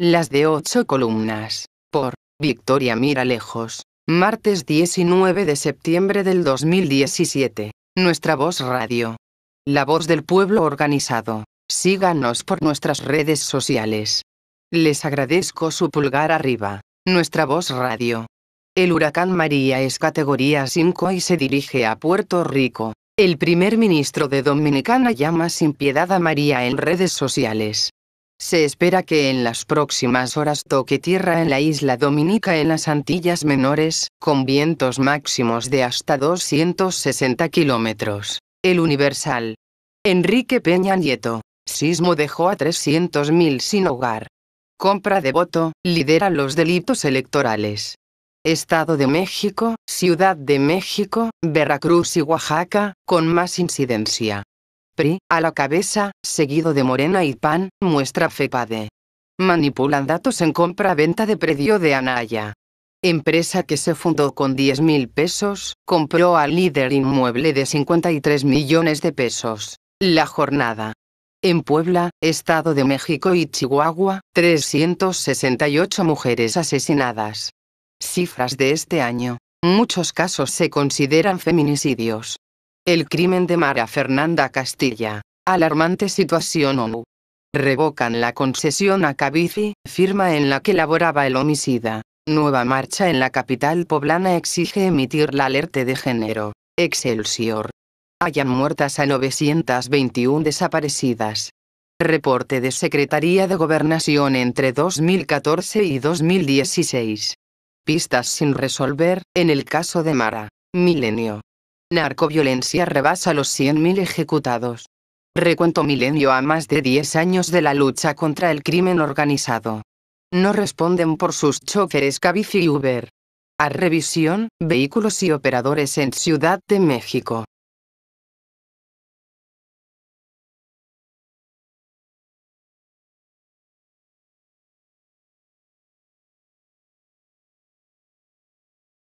Las de ocho columnas. Por Victoria Mira Lejos, Martes 19 de septiembre del 2017. Nuestra voz radio. La voz del pueblo organizado. Síganos por nuestras redes sociales. Les agradezco su pulgar arriba. Nuestra voz radio. El huracán María es categoría 5 y se dirige a Puerto Rico. El primer ministro de Dominicana llama sin piedad a María en redes sociales. Se espera que en las próximas horas toque tierra en la isla Dominica en las Antillas Menores, con vientos máximos de hasta 260 kilómetros. El Universal. Enrique Peña Nieto. Sismo dejó a 300.000 sin hogar. Compra de voto, lidera los delitos electorales. Estado de México, Ciudad de México, Veracruz y Oaxaca, con más incidencia. PRI, a la cabeza, seguido de Morena y PAN, muestra FEPADE. Manipulan datos en compra-venta de predio de Anaya. Empresa que se fundó con 10 mil pesos, compró al líder inmueble de 53 millones de pesos. La jornada. En Puebla, Estado de México y Chihuahua, 368 mujeres asesinadas. Cifras de este año. Muchos casos se consideran feminicidios. El crimen de Mara Fernanda Castilla. Alarmante situación ONU. Revocan la concesión a Cabici, firma en la que laboraba el homicida. Nueva marcha en la capital poblana exige emitir la alerta de género. Excelsior. Hayan muertas a 921 desaparecidas. Reporte de Secretaría de Gobernación entre 2014 y 2016. Pistas sin resolver, en el caso de Mara. Milenio. Narcoviolencia rebasa los 100.000 ejecutados. Recuento milenio a más de 10 años de la lucha contra el crimen organizado. No responden por sus choferes Cabify y Uber. A revisión, vehículos y operadores en Ciudad de México.